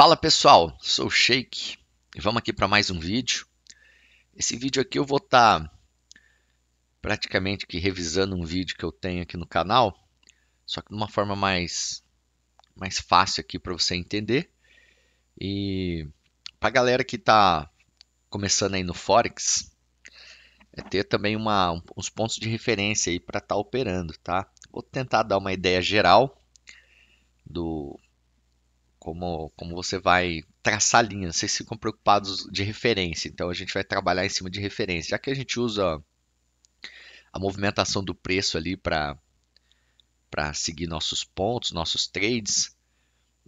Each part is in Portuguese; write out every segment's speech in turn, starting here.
Fala pessoal, sou o Shake e vamos aqui para mais um vídeo. Esse vídeo aqui eu vou estar tá praticamente que revisando um vídeo que eu tenho aqui no canal, só que de uma forma mais, mais fácil aqui para você entender. E para a galera que está começando aí no Forex, é ter também uma, uns pontos de referência aí para estar tá operando, tá? Vou tentar dar uma ideia geral do como, como você vai traçar linhas. Vocês ficam preocupados de referência, então a gente vai trabalhar em cima de referência. Já que a gente usa a movimentação do preço ali para seguir nossos pontos, nossos trades,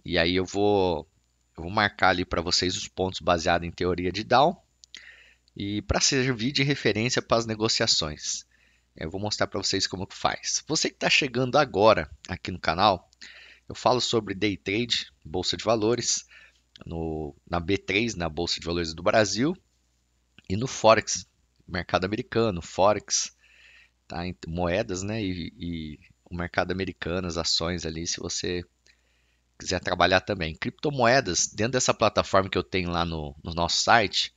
e aí eu vou, eu vou marcar ali para vocês os pontos baseados em teoria de Dow e para servir de referência para as negociações. Eu vou mostrar para vocês como que faz. Você que está chegando agora aqui no canal, eu falo sobre day trade, bolsa de valores, no, na B3, na Bolsa de Valores do Brasil, e no Forex, mercado americano, Forex, tá? moedas né? E, e, o mercado americano, as ações ali, se você quiser trabalhar também. Criptomoedas, dentro dessa plataforma que eu tenho lá no, no nosso site,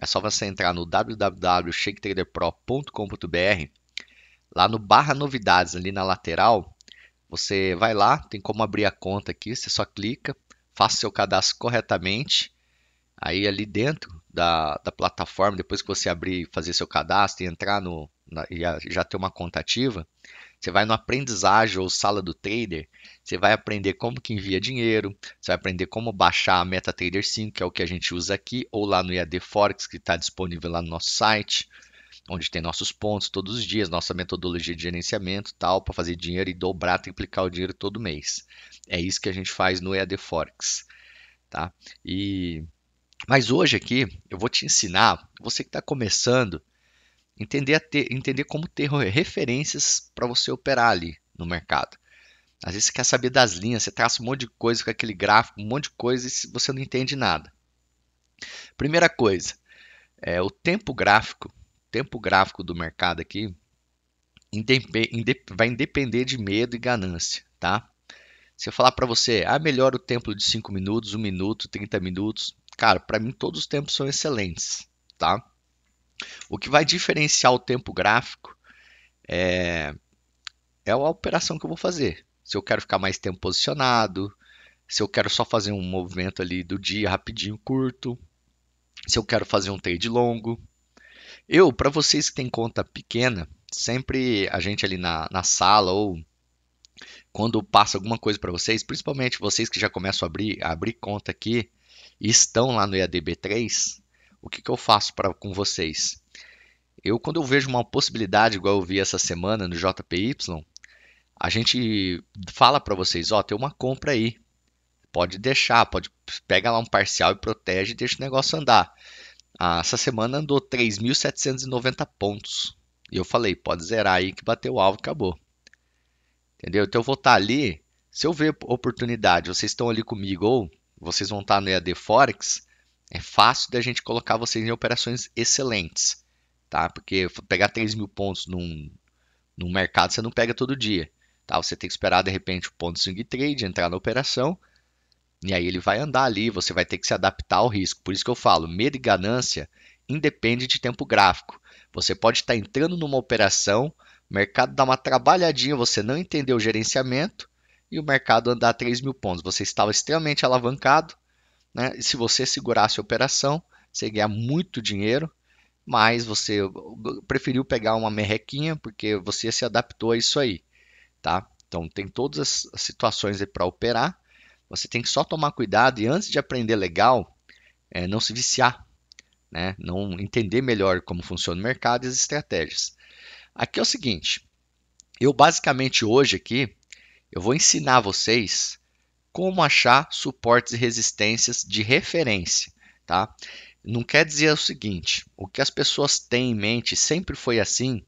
é só você entrar no www.shaketraderpro.com.br, lá no barra novidades, ali na lateral, você vai lá, tem como abrir a conta aqui, você só clica, faça seu cadastro corretamente. Aí ali dentro da, da plataforma, depois que você abrir, fazer seu cadastro e entrar no na, e já ter uma conta ativa, você vai no aprendizagem ou sala do trader, você vai aprender como que envia dinheiro, você vai aprender como baixar a MetaTrader 5, que é o que a gente usa aqui, ou lá no IAD Forex, que está disponível lá no nosso site onde tem nossos pontos todos os dias, nossa metodologia de gerenciamento tal, para fazer dinheiro e dobrar, triplicar o dinheiro todo mês. É isso que a gente faz no EAD Forex. Tá? E mas hoje aqui eu vou te ensinar, você que está começando, entender, ter, entender como ter referências para você operar ali no mercado. Às vezes você quer saber das linhas, você traça um monte de coisa com aquele gráfico, um monte de coisa e você não entende nada. Primeira coisa, é, o tempo gráfico tempo gráfico do mercado aqui vai depender de medo e ganância, tá? Se eu falar para você, ah, melhor o tempo de 5 minutos, 1 um minuto, 30 minutos, cara, para mim todos os tempos são excelentes, tá? O que vai diferenciar o tempo gráfico é, é a operação que eu vou fazer. Se eu quero ficar mais tempo posicionado, se eu quero só fazer um movimento ali do dia rapidinho, curto, se eu quero fazer um trade longo, eu, para vocês que têm conta pequena, sempre a gente ali na, na sala ou quando passa alguma coisa para vocês, principalmente vocês que já começam a abrir, a abrir conta aqui e estão lá no EADB3, o que, que eu faço pra, com vocês? Eu, quando eu vejo uma possibilidade, igual eu vi essa semana no JPY, a gente fala para vocês, ó, oh, tem uma compra aí, pode deixar, pode pega lá um parcial e protege e deixa o negócio andar. Ah, essa semana andou 3.790 pontos. E eu falei, pode zerar aí que bateu o alvo e acabou. Entendeu? Então eu vou estar tá ali. Se eu ver oportunidade, vocês estão ali comigo ou vocês vão estar tá no EAD Forex, é fácil da gente colocar vocês em operações excelentes. Tá? Porque pegar 3 mil pontos num, num mercado você não pega todo dia. Tá? Você tem que esperar de repente o ponto swing trade, entrar na operação e aí ele vai andar ali, você vai ter que se adaptar ao risco. Por isso que eu falo, medo e ganância independe de tempo gráfico. Você pode estar entrando numa operação, o mercado dá uma trabalhadinha, você não entendeu o gerenciamento e o mercado andar a 3 mil pontos. Você estava extremamente alavancado, né? e se você segurasse a operação, você ganhar muito dinheiro, mas você preferiu pegar uma merrequinha porque você se adaptou a isso aí. tá? Então tem todas as situações para operar você tem que só tomar cuidado e antes de aprender legal, é, não se viciar, né? não entender melhor como funciona o mercado e as estratégias. Aqui é o seguinte, eu basicamente hoje aqui, eu vou ensinar vocês como achar suportes e resistências de referência, tá? Não quer dizer o seguinte, o que as pessoas têm em mente sempre foi assim,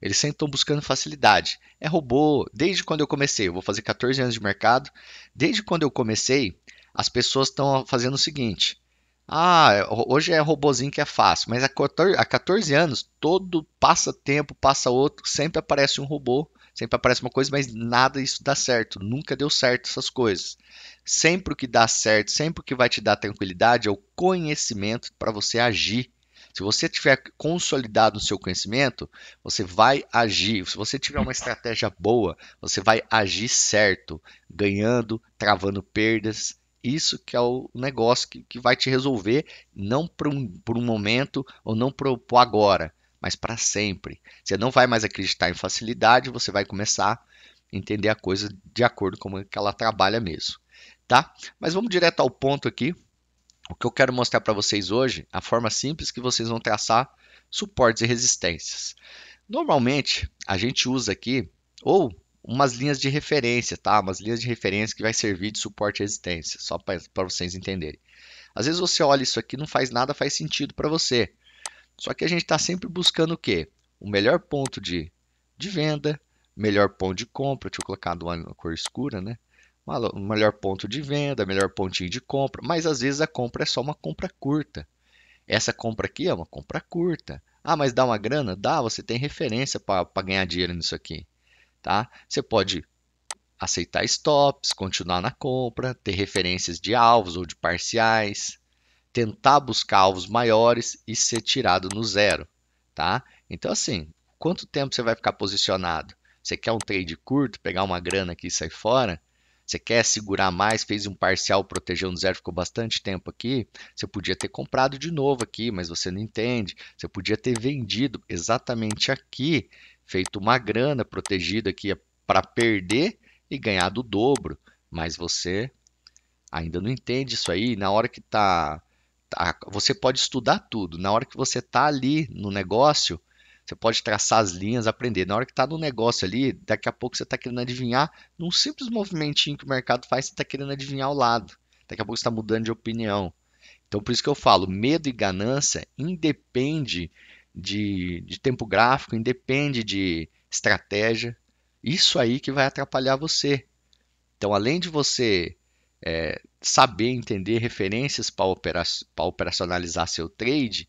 eles sempre estão buscando facilidade. É robô. Desde quando eu comecei, eu vou fazer 14 anos de mercado. Desde quando eu comecei, as pessoas estão fazendo o seguinte: ah, hoje é robozinho que é fácil, mas há 14, anos, todo passa tempo, passa outro, sempre aparece um robô, sempre aparece uma coisa, mas nada isso dá certo, nunca deu certo essas coisas. Sempre o que dá certo, sempre o que vai te dar tranquilidade é o conhecimento para você agir se você tiver consolidado o seu conhecimento, você vai agir. Se você tiver uma estratégia boa, você vai agir certo, ganhando, travando perdas. Isso que é o negócio que, que vai te resolver, não para um, por um momento ou não para agora, mas para sempre. Você não vai mais acreditar em facilidade, você vai começar a entender a coisa de acordo com como é ela trabalha mesmo. Tá? Mas vamos direto ao ponto aqui, o que eu quero mostrar para vocês hoje, a forma simples que vocês vão traçar suportes e resistências. Normalmente, a gente usa aqui ou umas linhas de referência, tá? Umas linhas de referência que vai servir de suporte e resistência, só para vocês entenderem. Às vezes você olha isso aqui, não faz nada, faz sentido para você. Só que a gente está sempre buscando o quê? O melhor ponto de, de venda, melhor ponto de compra. Deixa eu colocar uma cor escura, né? o melhor ponto de venda, melhor pontinho de compra, mas às vezes a compra é só uma compra curta. Essa compra aqui é uma compra curta. Ah, mas dá uma grana? Dá, você tem referência para ganhar dinheiro nisso aqui. Tá? Você pode aceitar stops, continuar na compra, ter referências de alvos ou de parciais, tentar buscar alvos maiores e ser tirado no zero. Tá? Então, assim, quanto tempo você vai ficar posicionado? Você quer um trade curto, pegar uma grana aqui e sair fora? Você quer segurar mais, fez um parcial, protegendo zero, ficou bastante tempo aqui. Você podia ter comprado de novo aqui, mas você não entende. Você podia ter vendido exatamente aqui, feito uma grana protegida aqui para perder e ganhar do dobro, mas você ainda não entende isso aí. Na hora que está. tá você pode estudar tudo. Na hora que você tá ali no negócio, você pode traçar as linhas, aprender. Na hora que está no negócio ali, daqui a pouco você está querendo adivinhar, num simples movimentinho que o mercado faz, você está querendo adivinhar o lado. Daqui a pouco você está mudando de opinião. Então, por isso que eu falo, medo e ganância independe de, de tempo gráfico, independe de estratégia. Isso aí que vai atrapalhar você. Então, além de você é, saber entender referências para operacionalizar seu trade,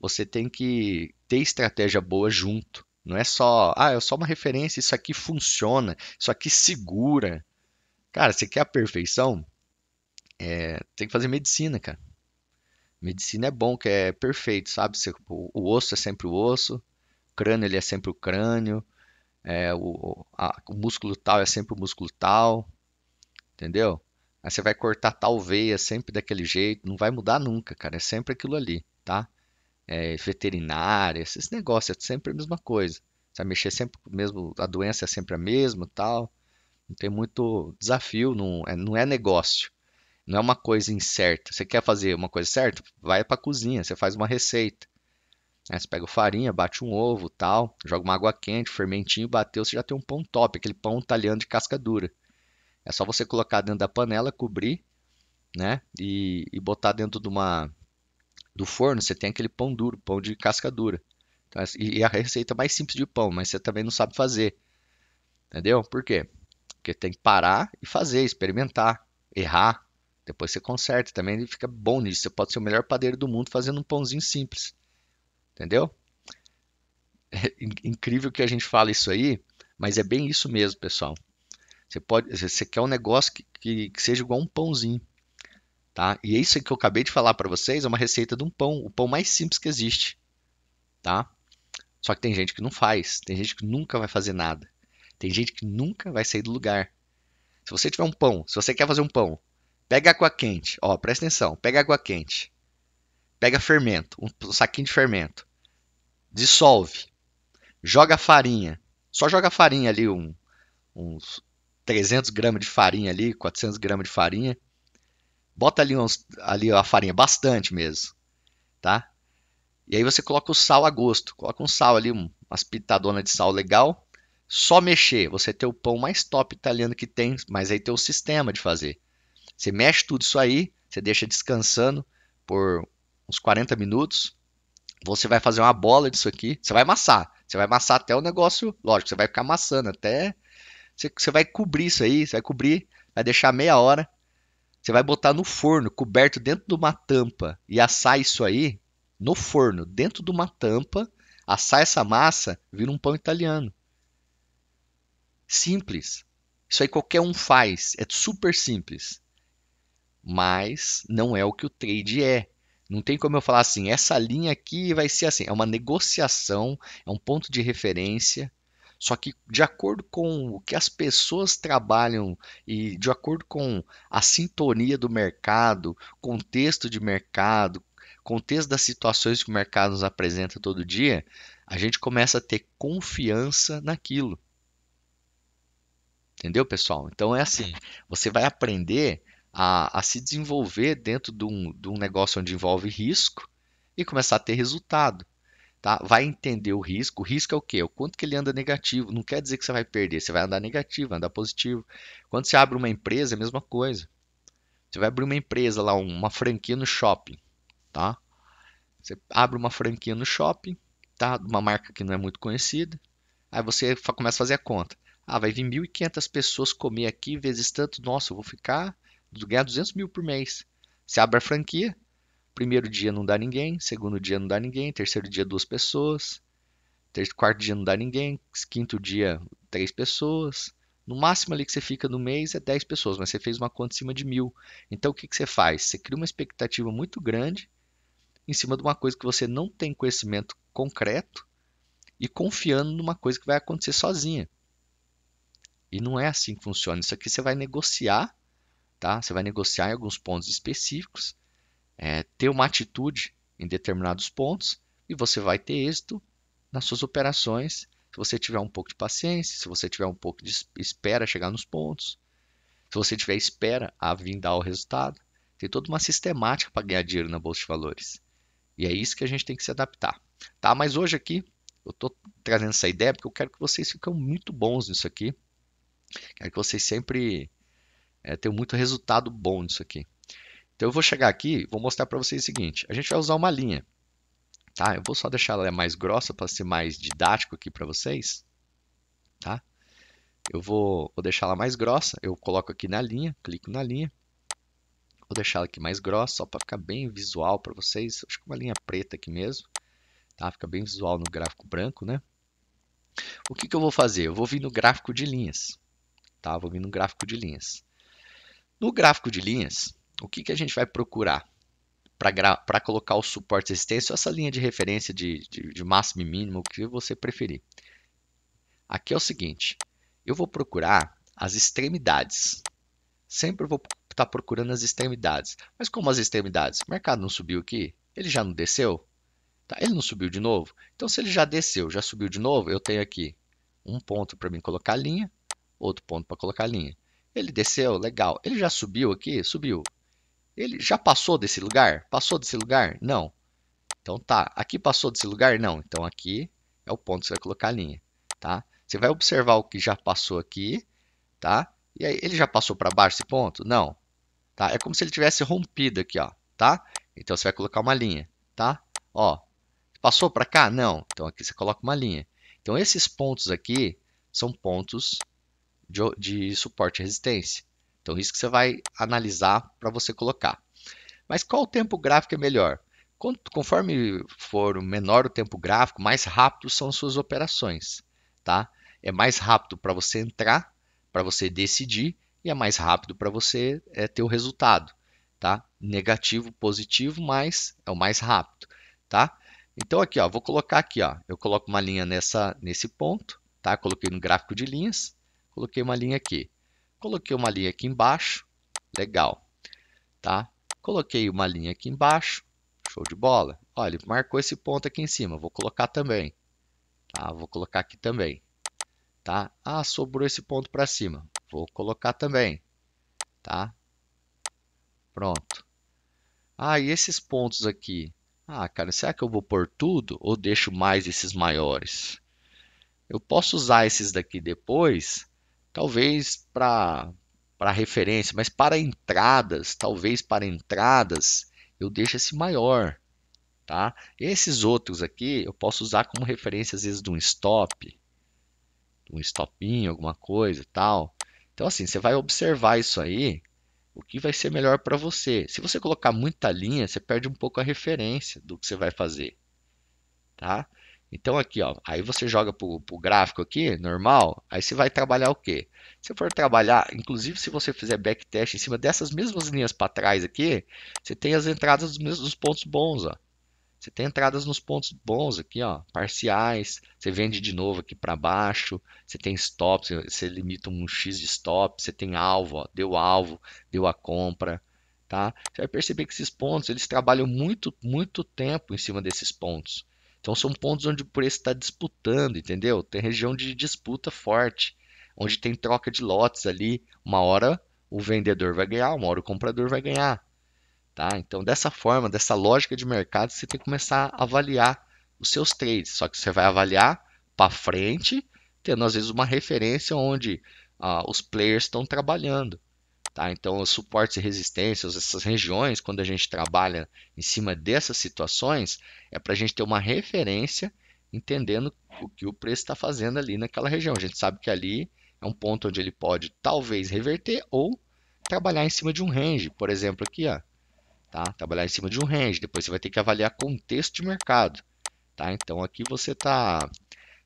você tem que ter estratégia boa junto. Não é só, ah, é só uma referência, isso aqui funciona, isso aqui segura. Cara, você quer a perfeição? É, tem que fazer medicina, cara. Medicina é bom, que é perfeito, sabe? Você, o, o, osso é sempre o osso, o crânio ele é sempre o crânio, é, o, a, o músculo tal é sempre o músculo tal, entendeu? Aí você vai cortar tal veia sempre daquele jeito, não vai mudar nunca, cara. É sempre aquilo ali, tá? é, veterinária, esses negócios, é sempre a mesma coisa. vai mexer sempre mesmo, a doença é sempre a mesma tal. Não tem muito desafio, não é, não é negócio. Não é uma coisa incerta. Você quer fazer uma coisa certa? Vai para a cozinha, você faz uma receita. Aí você pega farinha, bate um ovo, tal, joga uma água quente, fermentinho, bateu, você já tem um pão top, aquele pão italiano de casca dura. É só você colocar dentro da panela, cobrir, né? E, e botar dentro de uma do forno, você tem aquele pão duro, pão de casca dura. Então, e a receita mais simples de pão, mas você também não sabe fazer. Entendeu? Por quê? Porque tem que parar e fazer, experimentar, errar. Depois você conserta também e fica bom nisso. Você pode ser o melhor padeiro do mundo fazendo um pãozinho simples. Entendeu? É incrível que a gente fala isso aí, mas é bem isso mesmo, pessoal. Você pode, você quer um negócio que, que, que seja igual um pãozinho. Tá? E é isso que eu acabei de falar para vocês é uma receita de um pão, o pão mais simples que existe. Tá? Só que tem gente que não faz, tem gente que nunca vai fazer nada. Tem gente que nunca vai sair do lugar. Se você tiver um pão, se você quer fazer um pão, pega água quente, ó, presta atenção, pega água quente. Pega fermento, um saquinho de fermento. Dissolve. Joga farinha. Só joga farinha ali, um, uns 300 gramas de farinha ali, 400 gramas de farinha. Bota ali, uns, ali a farinha, bastante mesmo, tá? E aí você coloca o sal a gosto. Coloca um sal ali, umas pitadonas de sal legal. Só mexer, você tem o pão mais top italiano que tem, mas aí tem o sistema de fazer. Você mexe tudo isso aí, você deixa descansando por uns 40 minutos. Você vai fazer uma bola disso aqui, você vai amassar. Você vai amassar até o negócio, lógico, você vai ficar amassando até. Você, você vai cobrir isso aí, você vai cobrir, vai deixar meia hora. Você vai botar no forno, coberto dentro de uma tampa e assar isso aí no forno, dentro de uma tampa, assar essa massa, vira um pão italiano. Simples. Isso aí qualquer um faz, é super simples. Mas não é o que o trade é. Não tem como eu falar assim, essa linha aqui vai ser assim, é uma negociação, é um ponto de referência só que de acordo com o que as pessoas trabalham e de acordo com a sintonia do mercado, contexto de mercado, contexto das situações que o mercado nos apresenta todo dia, a gente começa a ter confiança naquilo. Entendeu, pessoal? Então é assim: você vai aprender a, a se desenvolver dentro de um, de um negócio onde envolve risco e começar a ter resultado tá? Vai entender o risco. O risco é o quê? O quanto que ele anda negativo. Não quer dizer que você vai perder, você vai andar negativo, andar positivo. Quando você abre uma empresa, é a mesma coisa. Você vai abrir uma empresa lá, uma franquia no shopping, tá? Você abre uma franquia no shopping, tá? Uma marca que não é muito conhecida. Aí você começa a fazer a conta. Ah, vai vir 1.500 pessoas comer aqui, vezes tanto. Nossa, eu vou ficar, ganhar 200 mil por mês. Você abre a franquia, Primeiro dia não dá ninguém, segundo dia não dá ninguém, terceiro dia duas pessoas, terceiro, quarto dia não dá ninguém, quinto dia três pessoas. No máximo ali que você fica no mês é 10 pessoas, mas você fez uma conta em cima de mil. Então o que, que você faz? Você cria uma expectativa muito grande em cima de uma coisa que você não tem conhecimento concreto e confiando numa coisa que vai acontecer sozinha. E não é assim que funciona. Isso aqui você vai negociar, tá? Você vai negociar em alguns pontos específicos é, ter uma atitude em determinados pontos e você vai ter êxito nas suas operações se você tiver um pouco de paciência, se você tiver um pouco de espera chegar nos pontos, se você tiver espera a vir dar o resultado. Tem toda uma sistemática para ganhar dinheiro na bolsa de valores. E é isso que a gente tem que se adaptar. Tá? Mas hoje aqui eu estou trazendo essa ideia porque eu quero que vocês fiquem muito bons nisso aqui. Quero que vocês sempre é, tenham muito resultado bom nisso aqui. Então eu vou chegar aqui vou mostrar para vocês o seguinte, a gente vai usar uma linha. Tá? Eu vou só deixar ela mais grossa para ser mais didático aqui para vocês. Tá? Eu vou, vou deixar ela mais grossa, eu coloco aqui na linha, clico na linha. Vou deixar ela aqui mais grossa, só para ficar bem visual para vocês. Acho que uma linha preta aqui mesmo. Tá? Fica bem visual no gráfico branco, né? O que, que eu vou fazer? Eu vou vir no gráfico de linhas. Tá? Vou vir no gráfico de linhas. No gráfico de linhas, o que, que a gente vai procurar para colocar suporte suportes existentes, essa linha de referência de, de, de máximo e mínimo, o que você preferir. Aqui é o seguinte, eu vou procurar as extremidades. Sempre vou estar tá procurando as extremidades. Mas como as extremidades? O mercado não subiu aqui? Ele já não desceu? Tá, ele não subiu de novo? Então, se ele já desceu, já subiu de novo, eu tenho aqui um ponto para mim colocar linha, outro ponto para colocar linha. Ele desceu, legal. Ele já subiu aqui? Subiu. Ele já passou desse lugar? Passou desse lugar? Não. Então tá, aqui passou desse lugar? Não. Então aqui é o ponto que você vai colocar a linha, tá? Você vai observar o que já passou aqui, tá? E aí, ele já passou para baixo esse ponto? Não. Tá? É como se ele tivesse rompido aqui, ó, tá? Então você vai colocar uma linha, tá? Ó, passou para cá? Não. Então aqui você coloca uma linha. Então esses pontos aqui são pontos de, de suporte e resistência. Então, isso que você vai analisar para você colocar. Mas qual o tempo gráfico é melhor? Conforme for menor o tempo gráfico, mais rápido são suas operações. Tá? É mais rápido para você entrar, para você decidir, e é mais rápido para você é, ter o resultado. Tá? Negativo, positivo, mas é o mais rápido. Tá? Então aqui, ó, vou colocar aqui, ó, eu coloco uma linha nessa, nesse ponto, tá? Coloquei no gráfico de linhas, coloquei uma linha aqui. Coloquei uma linha aqui embaixo, legal, tá? Coloquei uma linha aqui embaixo, show de bola. Olha, ele marcou esse ponto aqui em cima, vou colocar também, tá? Vou colocar aqui também, tá? Ah, sobrou esse ponto para cima, vou colocar também, tá? Pronto. Ah, e esses pontos aqui? Ah, cara, será que eu vou por tudo ou deixo mais esses maiores? Eu posso usar esses daqui depois talvez para para referência, mas para entradas, talvez para entradas, eu deixo esse maior, tá? Esses outros aqui eu posso usar como referência às vezes de um stop, um stopinho, alguma coisa e tal. Então assim, você vai observar isso aí, o que vai ser melhor para você. Se você colocar muita linha, você perde um pouco a referência do que você vai fazer, tá? Então aqui, ó, aí você joga para o gráfico aqui, normal, aí você vai trabalhar o quê? Se for trabalhar, inclusive se você fizer backtest em cima dessas mesmas linhas para trás aqui, você tem as entradas dos, mesmos, dos pontos bons, ó. Você tem entradas nos pontos bons aqui, ó, parciais, você vende de novo aqui para baixo, você tem stops, você limita um X de stop, você tem alvo, ó, deu alvo, deu a compra, tá? Você vai perceber que esses pontos, eles trabalham muito, muito tempo em cima desses pontos. Então são pontos onde o preço está disputando, entendeu? Tem região de disputa forte, onde tem troca de lotes ali. Uma hora o vendedor vai ganhar, uma hora o comprador vai ganhar. Tá? Então, dessa forma, dessa lógica de mercado, você tem que começar a avaliar os seus trades. Só que você vai avaliar para frente, tendo às vezes uma referência onde ah, os players estão trabalhando. Tá? Então, os suportes e resistências, essas regiões, quando a gente trabalha em cima dessas situações, é para a gente ter uma referência entendendo o que o preço está fazendo ali naquela região. A gente sabe que ali é um ponto onde ele pode talvez reverter ou trabalhar em cima de um range, por exemplo, aqui, ó, tá? Trabalhar em cima de um range. Depois você vai ter que avaliar contexto de mercado, tá? Então aqui você está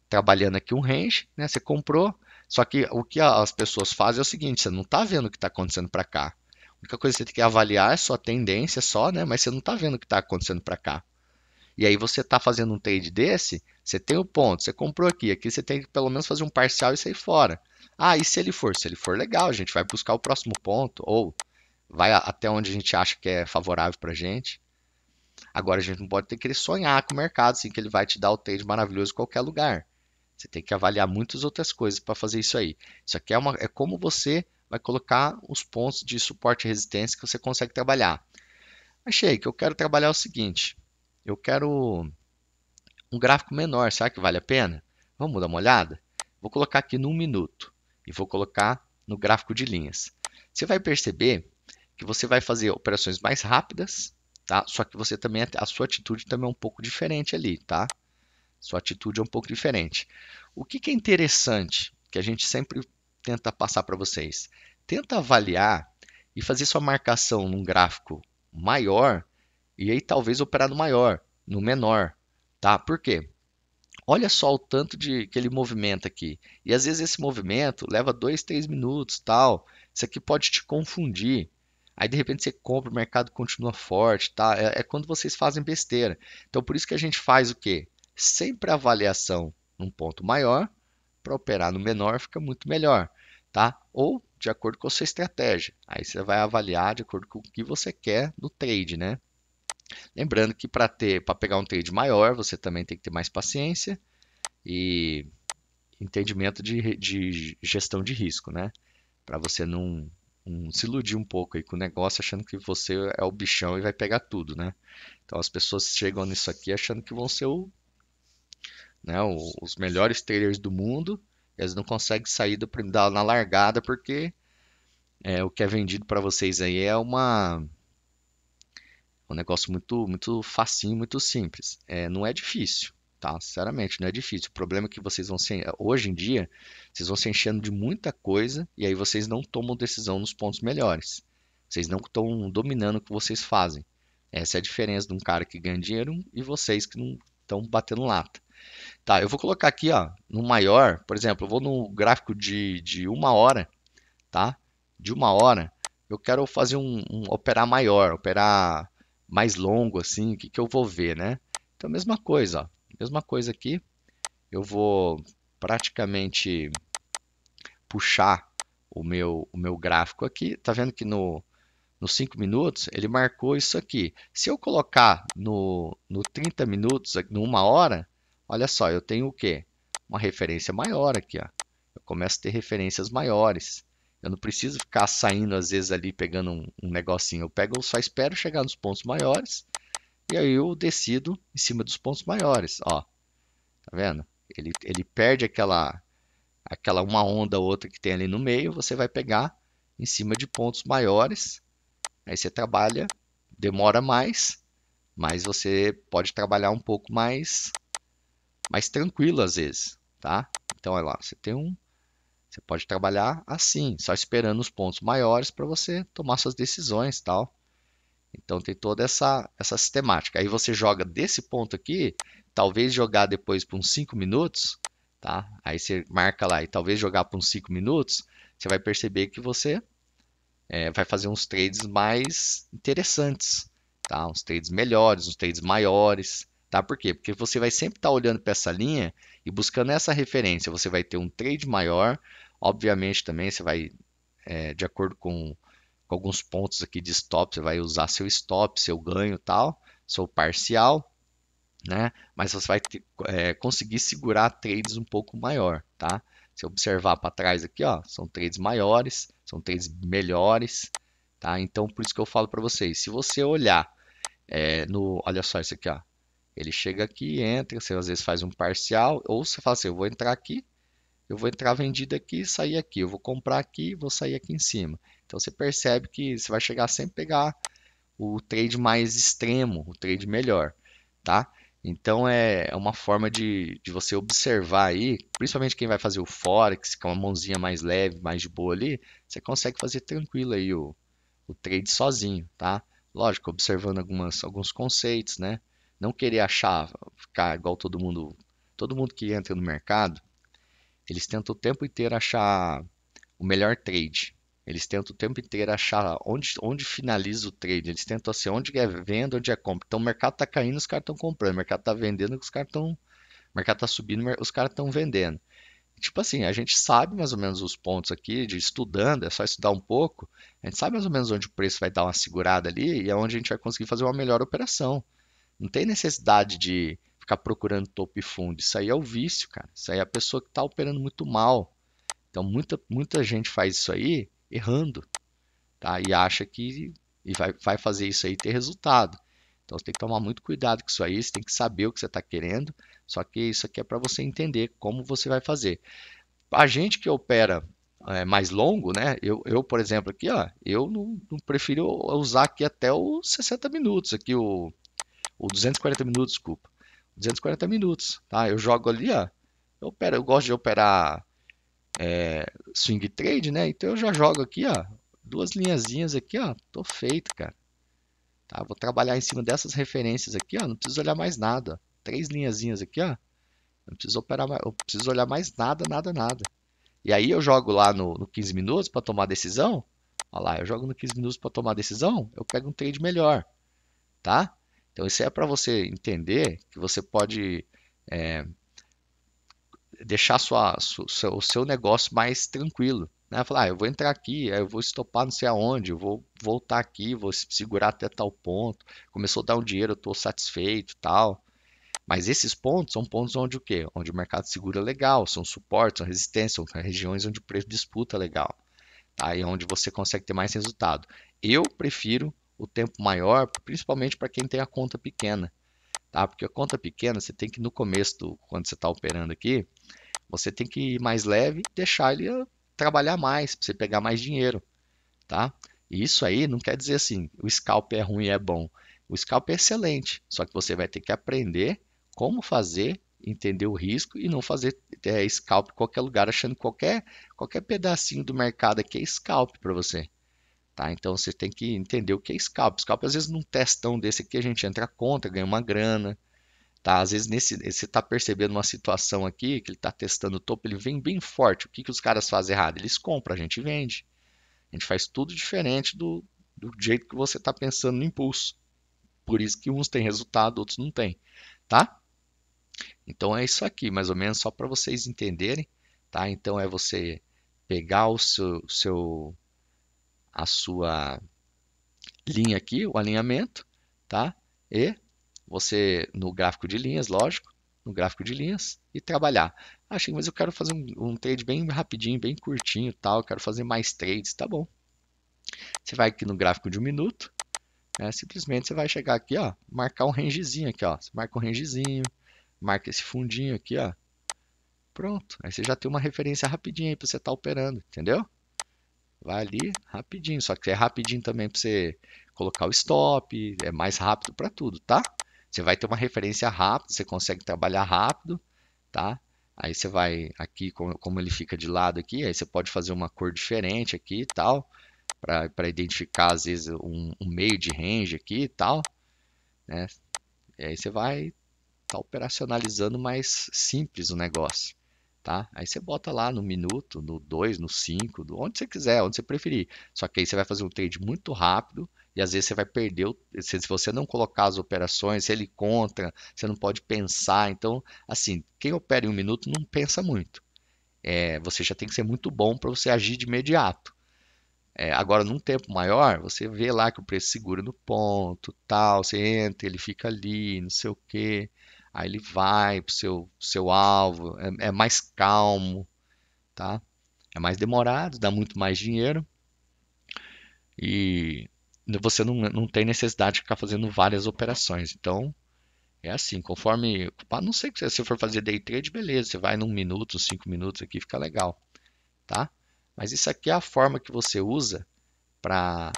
trabalhando aqui um range, né? Você comprou, só que o que as pessoas fazem é o seguinte: você não está vendo o que está acontecendo para cá. A única coisa que você tem que avaliar é sua tendência só, né? Mas você não está vendo o que está acontecendo para cá. E aí você está fazendo um trade desse, você tem o um ponto, você comprou aqui, aqui você tem que pelo menos fazer um parcial e sair fora. Ah, e se ele for? Se ele for legal, a gente vai buscar o próximo ponto, ou vai até onde a gente acha que é favorável para gente. Agora a gente não pode ter que sonhar com o mercado, assim, que ele vai te dar o trade maravilhoso em qualquer lugar. Você tem que avaliar muitas outras coisas para fazer isso aí. Isso aqui é, uma, é como você vai colocar os pontos de suporte e resistência que você consegue trabalhar. Achei que eu quero trabalhar o seguinte. Eu quero um gráfico menor, será que vale a pena? Vamos dar uma olhada? Vou colocar aqui no minuto e vou colocar no gráfico de linhas. Você vai perceber que você vai fazer operações mais rápidas, tá? Só que você também a sua atitude também é um pouco diferente ali, tá? Sua atitude é um pouco diferente. O que, que é interessante, que a gente sempre tenta passar para vocês? Tenta avaliar e fazer sua marcação num gráfico maior e aí talvez operar no maior, no menor, tá? Por quê? Olha só o tanto de que ele movimenta aqui. E às vezes esse movimento leva 2, 3 minutos, tal. Isso aqui pode te confundir. Aí de repente você compra, o mercado continua forte, tá? É, é quando vocês fazem besteira. Então por isso que a gente faz o quê? sempre a avaliação num ponto maior, para operar no menor fica muito melhor, tá? Ou de acordo com a sua estratégia. Aí você vai avaliar de acordo com o que você quer no trade, né? Lembrando que para ter, para pegar um trade maior, você também tem que ter mais paciência e entendimento de, de gestão de risco, né? Para você não, não, se iludir um pouco aí com o negócio, achando que você é o bichão e vai pegar tudo, né? Então as pessoas chegam nisso aqui achando que vão ser o né, os melhores trailers do mundo, eles não conseguem sair do, da, na largada porque é, o que é vendido para vocês aí é uma um negócio muito muito facinho, muito simples. É, não é difícil, tá? Sinceramente, não é difícil. O problema é que vocês vão se, hoje em dia, vocês vão se enchendo de muita coisa e aí vocês não tomam decisão nos pontos melhores. Vocês não estão dominando o que vocês fazem. Essa é a diferença de um cara que ganha dinheiro e vocês que não estão batendo lata. Tá, eu vou colocar aqui, ó, no maior, por exemplo, eu vou no gráfico de, de uma hora, tá? De uma hora, eu quero fazer um, um operar maior, operar mais longo, assim, o que, que eu vou ver, né? Então, mesma coisa, ó, mesma coisa aqui, eu vou praticamente puxar o meu, o meu gráfico aqui. Tá vendo que no, nos 5 minutos ele marcou isso aqui. Se eu colocar no, no 30 minutos, numa hora, Olha só, eu tenho o quê? Uma referência maior aqui. Ó. Eu começo a ter referências maiores. Eu não preciso ficar saindo, às vezes, ali pegando um, um negocinho. Eu pego, eu só espero chegar nos pontos maiores. E aí eu decido em cima dos pontos maiores. Ó, tá vendo? Ele, ele perde aquela, aquela uma onda ou outra que tem ali no meio. Você vai pegar em cima de pontos maiores. Aí você trabalha, demora mais, mas você pode trabalhar um pouco mais mais tranquilo às vezes, tá? Então, olha lá, você tem um, você pode trabalhar assim, só esperando os pontos maiores para você tomar suas decisões, tal. Então tem toda essa essa sistemática. Aí você joga desse ponto aqui, talvez jogar depois por uns 5 minutos, tá? Aí você marca lá e talvez jogar por uns 5 minutos, você vai perceber que você é, vai fazer uns trades mais interessantes, tá? Uns trades melhores, uns trades maiores. Tá? Por quê? Porque você vai sempre estar tá olhando para essa linha e buscando essa referência. Você vai ter um trade maior, obviamente também você vai, é, de acordo com, com, alguns pontos aqui de stop, você vai usar seu stop, seu ganho tal, seu parcial, né? Mas você vai é, conseguir segurar trades um pouco maior, tá? Se observar para trás aqui, ó, são trades maiores, são trades melhores, tá? Então, por isso que eu falo para vocês, se você olhar é, no, olha só isso aqui, ó, ele chega aqui, entra, você às vezes faz um parcial, ou você fala assim, eu vou entrar aqui, eu vou entrar vendido aqui e sair aqui, eu vou comprar aqui e vou sair aqui em cima. Então você percebe que você vai chegar sempre pegar o trade mais extremo, o trade melhor, tá? Então é, é uma forma de, de você observar aí, principalmente quem vai fazer o Forex, com é uma mãozinha mais leve, mais de boa ali, você consegue fazer tranquilo aí o, o trade sozinho, tá? Lógico, observando algumas, alguns conceitos, né? Não querer achar, ficar igual todo mundo. Todo mundo que entra no mercado, eles tentam o tempo inteiro achar o melhor trade. Eles tentam o tempo inteiro achar onde, onde finaliza o trade. Eles tentam assim, onde é venda, onde é compra. Então o mercado está caindo, os caras estão comprando. O mercado está vendendo, os caras estão. O mercado está subindo, os caras estão vendendo. Tipo assim, a gente sabe mais ou menos os pontos aqui, de estudando, é só estudar um pouco. A gente sabe mais ou menos onde o preço vai dar uma segurada ali e é onde a gente vai conseguir fazer uma melhor operação. Não tem necessidade de ficar procurando topo e fundo. Isso aí é o vício, cara. Isso aí é a pessoa que está operando muito mal. Então, muita, muita gente faz isso aí errando. Tá? E acha que e vai, vai fazer isso aí ter resultado. Então você tem que tomar muito cuidado com isso aí, você tem que saber o que você está querendo. Só que isso aqui é para você entender como você vai fazer. A gente que opera é, mais longo, né? Eu, eu, por exemplo, aqui, ó, eu não, não prefiro usar aqui até os 60 minutos, aqui o, ou 240 minutos, desculpa. 240 minutos, tá? Eu jogo ali, ó. Eu, opero, eu gosto de operar é, swing trade, né? Então eu já jogo aqui, ó. Duas linhazinhas aqui, ó. Tô feito, cara. Tá? Vou trabalhar em cima dessas referências aqui, ó. Não preciso olhar mais nada. Três linhazinhas aqui, ó. Não preciso operar mais, eu preciso olhar mais nada, nada, nada. E aí eu jogo lá no, no 15 minutos para tomar decisão. Olha lá, eu jogo no 15 minutos para tomar decisão, eu pego um trade melhor, tá? Então, isso é para você entender que você pode é, deixar sua, o seu negócio mais tranquilo. Né? Falar, ah, eu vou entrar aqui, eu vou estopar não sei aonde, eu vou voltar aqui, vou segurar até tal ponto. Começou a dar um dinheiro, eu estou satisfeito tal. Mas esses pontos são pontos onde o quê? Onde o mercado segura legal, são suportes, são resistência, são regiões onde o preço disputa legal. Tá? E onde você consegue ter mais resultado. Eu prefiro o tempo maior, principalmente para quem tem a conta pequena, tá? Porque a conta pequena, você tem que no começo, do, quando você está operando aqui, você tem que ir mais leve e deixar ele ah, trabalhar mais, para você pegar mais dinheiro, tá? E isso aí não quer dizer assim, o scalp é ruim e é bom. O scalp é excelente, só que você vai ter que aprender como fazer, entender o risco e não fazer é, scalp em qualquer lugar, achando qualquer qualquer pedacinho do mercado aqui é scalp para você. Tá? Então você tem que entender o que é scalp. Scalp às vezes num testão desse aqui a gente entra contra, ganha uma grana. Tá? Às vezes nesse, você está percebendo uma situação aqui que ele está testando o topo, ele vem bem forte. O que, que os caras fazem errado? Eles compram, a gente vende. A gente faz tudo diferente do, do jeito que você está pensando no impulso. Por isso que uns têm resultado, outros não têm. Tá? Então é isso aqui, mais ou menos, só para vocês entenderem. Tá? Então é você pegar o seu, seu a sua linha aqui, o alinhamento, tá? E você no gráfico de linhas, lógico, no gráfico de linhas e trabalhar. Achei, ah, mas eu quero fazer um, um, trade bem rapidinho, bem curtinho, tal. quero fazer mais trades, tá bom? Você vai aqui no gráfico de um minuto, né? simplesmente você vai chegar aqui, ó, marcar um rangezinho aqui, ó. Você marca um rangezinho, marca esse fundinho aqui, ó. Pronto. Aí você já tem uma referência rapidinha aí para você estar tá operando, entendeu? Vai ali rapidinho, só que é rapidinho também para você colocar o stop, é mais rápido para tudo, tá? Você vai ter uma referência rápida, você consegue trabalhar rápido, tá? Aí você vai aqui, como ele fica de lado aqui, aí você pode fazer uma cor diferente aqui e tal, para identificar às vezes um, um, meio de range aqui e tal, né? E aí você vai tá operacionalizando mais simples o negócio tá? Aí você bota lá no minuto, no 2, no 5, onde você quiser, onde você preferir. Só que aí você vai fazer um trade muito rápido e às vezes você vai perder, o, se você não colocar as operações, se ele contra, você não pode pensar. Então, assim, quem opera em um minuto não pensa muito. É, você já tem que ser muito bom para você agir de imediato. É, agora, num tempo maior, você vê lá que o preço segura no ponto, tal, você entra, ele fica ali, não sei o quê. Aí ele vai pro seu, seu alvo, é, é mais calmo, tá? É mais demorado, dá muito mais dinheiro. E você não, não tem necessidade de ficar fazendo várias operações. Então, é assim, conforme. A não sei se você for fazer day trade, beleza, você vai num minuto, cinco minutos aqui, fica legal, tá? Mas isso aqui é a forma que você usa para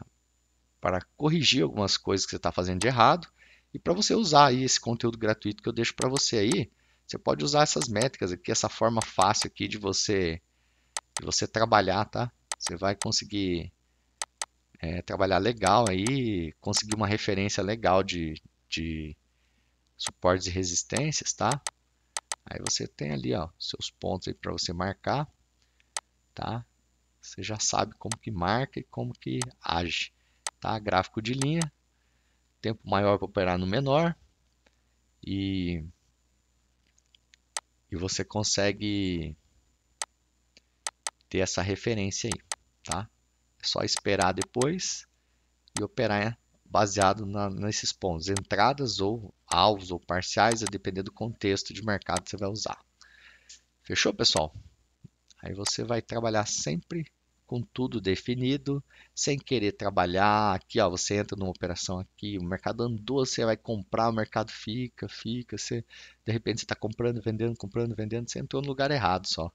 corrigir algumas coisas que você está fazendo de errado e para você usar aí esse conteúdo gratuito que eu deixo para você aí, você pode usar essas métricas aqui, essa forma fácil aqui de você, de você trabalhar, tá? Você vai conseguir é, trabalhar legal aí, conseguir uma referência legal de, de suportes e resistências, tá? Aí você tem ali, ó, seus pontos aí para você marcar, tá? Você já sabe como que marca e como que age, tá? Gráfico de linha, tempo maior para operar no menor e e você consegue ter essa referência aí, tá? É só esperar depois e operar né, baseado na, nesses pontos, entradas ou alvos ou parciais, a depender do contexto de mercado que você vai usar. Fechou, pessoal? Aí você vai trabalhar sempre com tudo definido, sem querer trabalhar. Aqui, ó, você entra numa operação aqui, o mercado andou, você vai comprar, o mercado fica, fica. Você, de repente, você está comprando, vendendo, comprando, vendendo, você entrou no lugar errado só.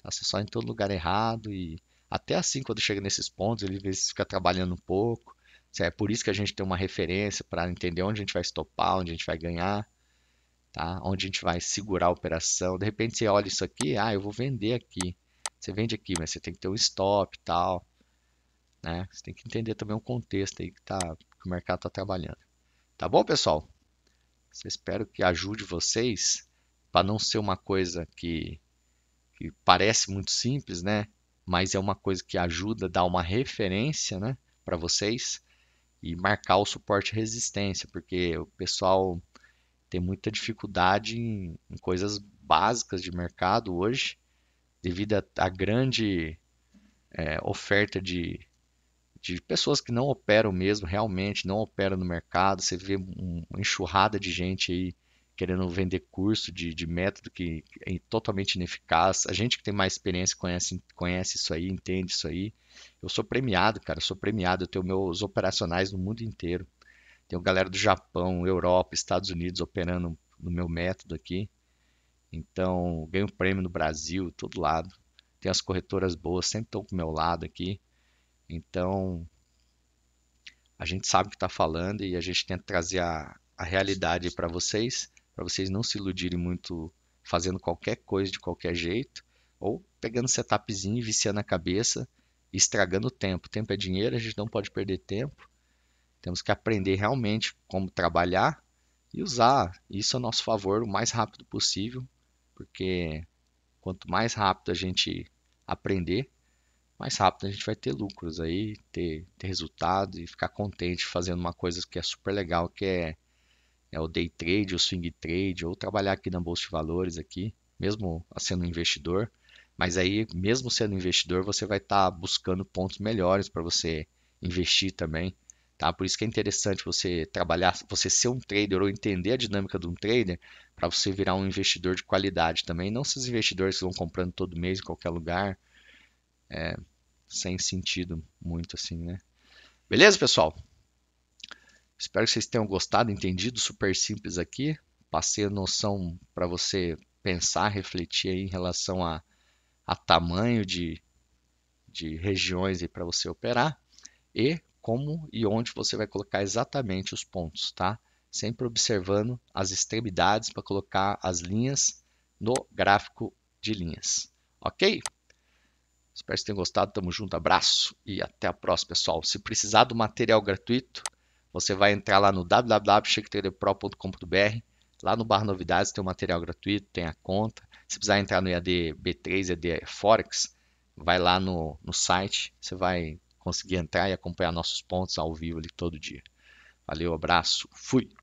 Tá? Você só entrou no lugar errado e até assim, quando chega nesses pontos, ele vê se fica trabalhando um pouco. É por isso que a gente tem uma referência para entender onde a gente vai estopar, onde a gente vai ganhar, tá? onde a gente vai segurar a operação. De repente você olha isso aqui, ah, eu vou vender aqui. Você vende aqui, mas você tem que ter o stop e tal. Né? Você tem que entender também o contexto aí que, tá, que o mercado está trabalhando. Tá bom, pessoal? Eu espero que ajude vocês para não ser uma coisa que, que parece muito simples, né? Mas é uma coisa que ajuda a dar uma referência, né, para vocês e marcar o suporte e resistência, porque o pessoal tem muita dificuldade em, em coisas básicas de mercado hoje devido à grande é, oferta de, de pessoas que não operam mesmo, realmente não operam no mercado. Você vê uma enxurrada de gente aí querendo vender curso de, de método que é totalmente ineficaz. A gente que tem mais experiência conhece, conhece isso aí, entende isso aí. Eu sou premiado, cara, sou premiado. Eu tenho meus operacionais no mundo inteiro. Tenho galera do Japão, Europa, Estados Unidos operando no meu método aqui. Então, ganho prêmio no Brasil, todo lado. Tem as corretoras boas, sempre estão o meu lado aqui. Então, a gente sabe o que está falando e a gente tenta trazer a, a realidade para vocês, para vocês não se iludirem muito fazendo qualquer coisa de qualquer jeito, ou pegando setupzinho e viciando a cabeça, estragando o tempo. Tempo é dinheiro, a gente não pode perder tempo. Temos que aprender realmente como trabalhar e usar isso a é nosso favor o mais rápido possível porque quanto mais rápido a gente aprender, mais rápido a gente vai ter lucros aí, ter, ter resultado e ficar contente fazendo uma coisa que é super legal, que é, é o day trade, o swing trade, ou trabalhar aqui na Bolsa de Valores aqui, mesmo sendo um investidor. Mas aí, mesmo sendo investidor, você vai estar tá buscando pontos melhores para você investir também, tá? Por isso que é interessante você trabalhar, você ser um trader ou entender a dinâmica de um trader, para você virar um investidor de qualidade também. Não esses investidores que vão comprando todo mês em qualquer lugar, é, sem sentido muito assim, né? Beleza, pessoal? Espero que vocês tenham gostado, entendido, super simples aqui. Passei a noção para você pensar, refletir em relação a, a tamanho de, de regiões para você operar e como e onde você vai colocar exatamente os pontos, tá? sempre observando as extremidades para colocar as linhas no gráfico de linhas. Ok? Espero que tenham gostado. Tamo junto, abraço e até a próxima, pessoal. Se precisar do material gratuito, você vai entrar lá no www.shaketraderpro.com.br. Lá no barra novidades tem o material gratuito, tem a conta. Se precisar entrar no EAD B3, EAD Forex, vai lá no, no site, você vai conseguir entrar e acompanhar nossos pontos ao vivo ali todo dia. Valeu, abraço, fui!